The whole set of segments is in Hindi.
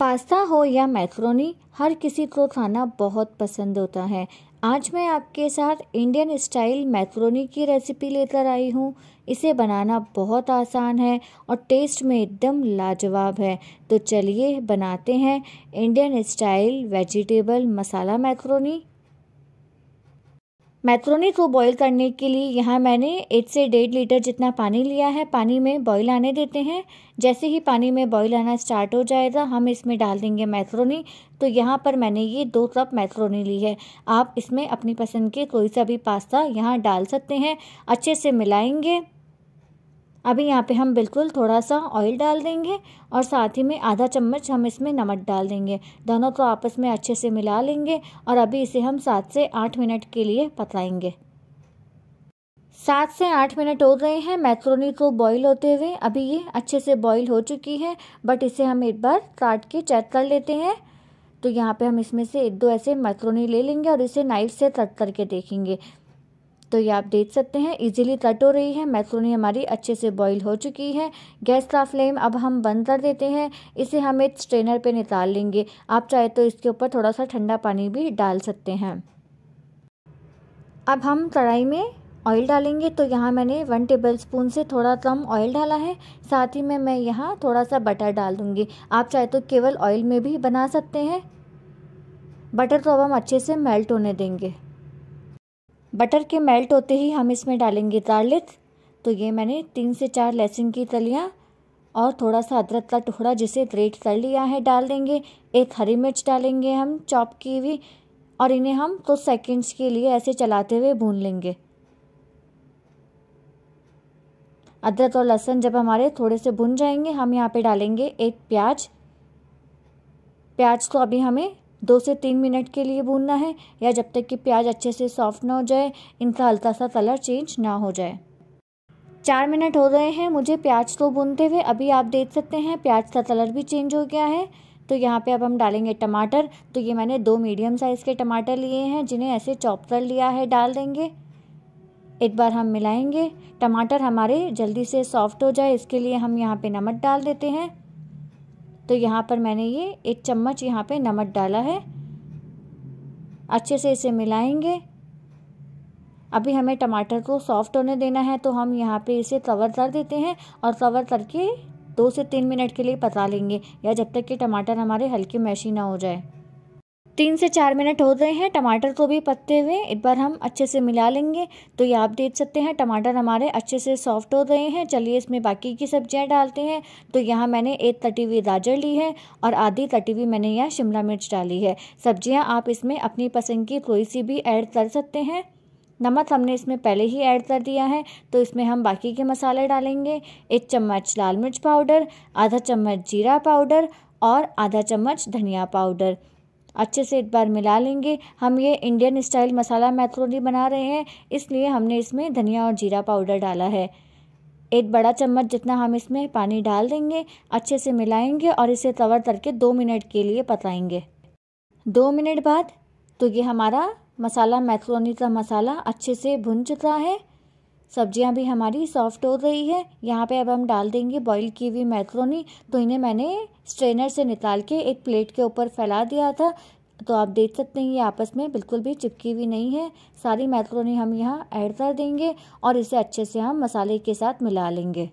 पास्ता हो या मैक्रोनी हर किसी को खाना बहुत पसंद होता है आज मैं आपके साथ इंडियन स्टाइल मैक्रोनी की रेसिपी लेकर आई हूँ इसे बनाना बहुत आसान है और टेस्ट में एकदम लाजवाब है तो चलिए बनाते हैं Indian style vegetable masala macaroni macaroni को बॉईल करने के लिए यहाँ मैंने एक से डेढ़ लीटर जितना पानी लिया है पानी में बॉईल आने देते हैं जैसे ही पानी में बॉईल आना स्टार्ट हो जाएगा हम इसमें डाल देंगे मैक्रोनी तो यहाँ पर मैंने ये दो कप मैक्रोनी ली है आप इसमें अपनी पसंद के कोई सा भी पास्ता यहाँ डाल सकते हैं अच्छे से मिलाएंगे अभी यहाँ पे हम बिल्कुल थोड़ा सा ऑयल डाल देंगे और साथ ही में आधा चम्मच हम इसमें नमक डाल देंगे दोनों को आपस में अच्छे से मिला लेंगे और अभी इसे हम सात से आठ मिनट के लिए पकाएंगे सात से आठ मिनट हो गए हैं मैक्रोनी को बॉईल होते हुए अभी ये अच्छे से बॉईल हो चुकी है बट इसे हम एक बार काट के चेक कर लेते हैं तो यहाँ पे हम इसमें से एक दो ऐसे मैक्रोनी ले लेंगे और इसे नाइफ से कट करके देखेंगे तो ये आप देख सकते हैं इजीली कट हो रही है मैक्रोनी हमारी अच्छे से बॉईल हो चुकी है गैस का फ्लेम अब हम बंद कर देते हैं इसे हम एक स्ट्रेनर पे निकाल लेंगे आप चाहे तो इसके ऊपर थोड़ा सा ठंडा पानी भी डाल सकते हैं अब हम कढ़ाई में ऑयल डालेंगे तो यहाँ मैंने वन टेबल स्पून से थोड़ा कम ऑयल डाला है साथ ही में मैं यहाँ थोड़ा सा बटर डाल दूँगी आप चाहे तो केवल ऑयल में भी बना सकते हैं बटर को अब हम अच्छे से मेल्ट होने देंगे बटर के मेल्ट होते ही हम इसमें डालेंगे गार्लिक तो ये मैंने तीन से चार लहसुन की तलियाँ और थोड़ा सा अदरक का टुकड़ा जिसे ग्रेट कर लिया है डाल देंगे एक हरी मिर्च डालेंगे हम चॉप की हुई और इन्हें हम कुछ तो सेकंड्स के लिए ऐसे चलाते हुए भून लेंगे अदरक और लहसुन जब हमारे थोड़े से भुन जाएंगे हम यहाँ पे डालेंगे एक प्याज प्याज को अभी हमें दो से तीन मिनट के लिए भूनना है या जब तक कि प्याज अच्छे से सॉफ्ट ना हो जाए इनका हल्का सा कलर चेंज ना हो जाए चार मिनट हो गए हैं मुझे प्याज तो भूनते हुए अभी आप देख सकते हैं प्याज का कलर भी चेंज हो गया है तो यहाँ पे अब हम डालेंगे टमाटर तो ये मैंने दो मीडियम साइज़ के टमाटर लिए हैं जिन्हें ऐसे चॉप कर लिया है डाल देंगे एक बार हम मिलाएंगे टमाटर हमारे जल्दी से सॉफ्ट हो जाए इसके लिए हम यहाँ पे नमक डाल देते हैं तो यहाँ पर मैंने ये एक चम्मच यहाँ पे नमक डाला है अच्छे से इसे मिलाएंगे अभी हमें टमाटर को सॉफ्ट होने देना है तो हम यहाँ पे इसे कवर कर देते हैं और कवर करके दो से तीन मिनट के लिए पका लेंगे या जब तक कि टमाटर हमारे हल्के मैशी ना हो जाए तीन से चार मिनट हो गए हैं टमाटर को भी पत्ते हुए एक बार हम अच्छे से मिला लेंगे तो ये आप देख सकते हैं टमाटर हमारे अच्छे से सॉफ्ट हो गए हैं चलिए इसमें बाकी की सब्जियां डालते हैं तो यहाँ मैंने एक तटी हुई गाजर ली है और आधी तटी हुई मैंने यहाँ शिमला मिर्च डाली है सब्जियाँ आप इसमें अपनी पसंद की कोई सी भी ऐड कर सकते हैं नमक हमने इसमें पहले ही ऐड कर दिया है तो इसमें हम बाकी के मसाले डालेंगे एक चम्मच लाल मिर्च पाउडर आधा चम्मच जीरा पाउडर और आधा चम्मच धनिया पाउडर अच्छे से एक बार मिला लेंगे हम ये इंडियन स्टाइल मसाला मैथ्रोनी बना रहे हैं इसलिए हमने इसमें धनिया और जीरा पाउडर डाला है एक बड़ा चम्मच जितना हम इसमें पानी डाल देंगे अच्छे से मिलाएंगे और इसे तवर करके दो मिनट के लिए पकाएंगे दो मिनट बाद तो ये हमारा मसाला मैथ्रोनी का मसाला अच्छे से भुन चुका है सब्जियां भी हमारी सॉफ्ट हो रही है यहाँ पे अब हम डाल देंगे बॉईल की हुई मैक्रोनी तो इन्हें मैंने स्ट्रेनर से निकाल के एक प्लेट के ऊपर फैला दिया था तो आप देख सकते हैं ये आपस में बिल्कुल भी चिपकी हुई नहीं है सारी मैक्रोनी हम यहाँ ऐड कर देंगे और इसे अच्छे से हम मसाले के साथ मिला लेंगे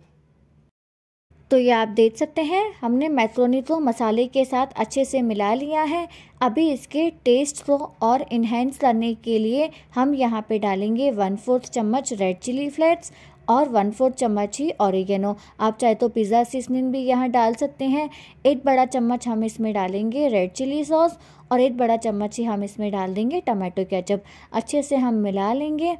तो ये आप देख सकते हैं हमने मैक्रोनी को मसाले के साथ अच्छे से मिला लिया है अभी इसके टेस्ट को और इन्हेंस करने के लिए हम यहाँ पे डालेंगे वन फोर्थ चम्मच रेड चिली फ्लेक्स और वन फोर्थ चम्मच ही ऑरिगेनो आप चाहे तो पिज़्ज़ा सीजनिंग भी यहाँ डाल सकते हैं एक बड़ा चम्मच हम इसमें डालेंगे रेड चिली सॉस और एक बड़ा चम्मच ही हम इसमें डाल देंगे टमाटो केचप अच्छे से हम मिला लेंगे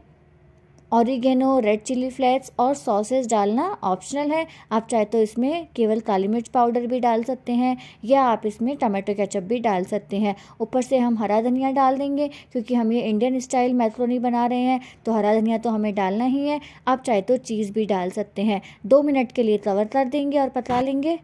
ऑरिगेनो रेड चिली फ्लेक्स और सॉसेज डालना ऑप्शनल है आप चाहे तो इसमें केवल काली मिर्च पाउडर भी डाल सकते हैं या आप इसमें टमाटो केचप भी डाल सकते हैं ऊपर से हम हरा धनिया डाल देंगे क्योंकि हम ये इंडियन स्टाइल मैक्रोनी बना रहे हैं तो हरा धनिया तो हमें डालना ही है आप चाहे तो चीज़ भी डाल सकते हैं दो मिनट के लिए कवर कर देंगे और पका लेंगे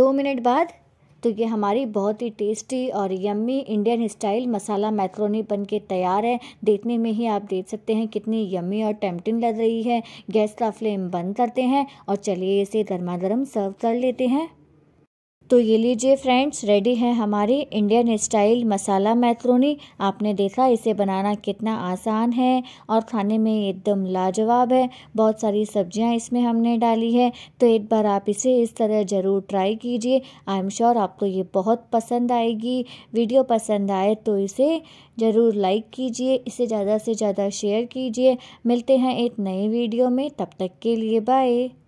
दो मिनट बाद तो ये हमारी बहुत ही टेस्टी और yummy Indian style masala macaroni बन के तैयार है देखने में ही आप देख सकते हैं कितनी यम्मी और टेम्पटिंग लग रही है गैस का फ्लेम बंद करते हैं और चलिए इसे गर्मा गर्म सर्व कर लेते हैं तो ये लीजिए फ्रेंड्स रेडी है हमारी इंडियन स्टाइल मसाला मैक्रोनी आपने देखा इसे बनाना कितना आसान है और खाने में एकदम लाजवाब है बहुत सारी सब्जियां इसमें हमने डाली है तो एक बार आप इसे इस तरह ज़रूर ट्राई कीजिए आई एम श्योर आपको ये बहुत पसंद आएगी वीडियो पसंद आए तो इसे ज़रूर लाइक कीजिए इसे ज़्यादा से ज़्यादा शेयर कीजिए मिलते हैं एक नए वीडियो में तब तक के लिए बाय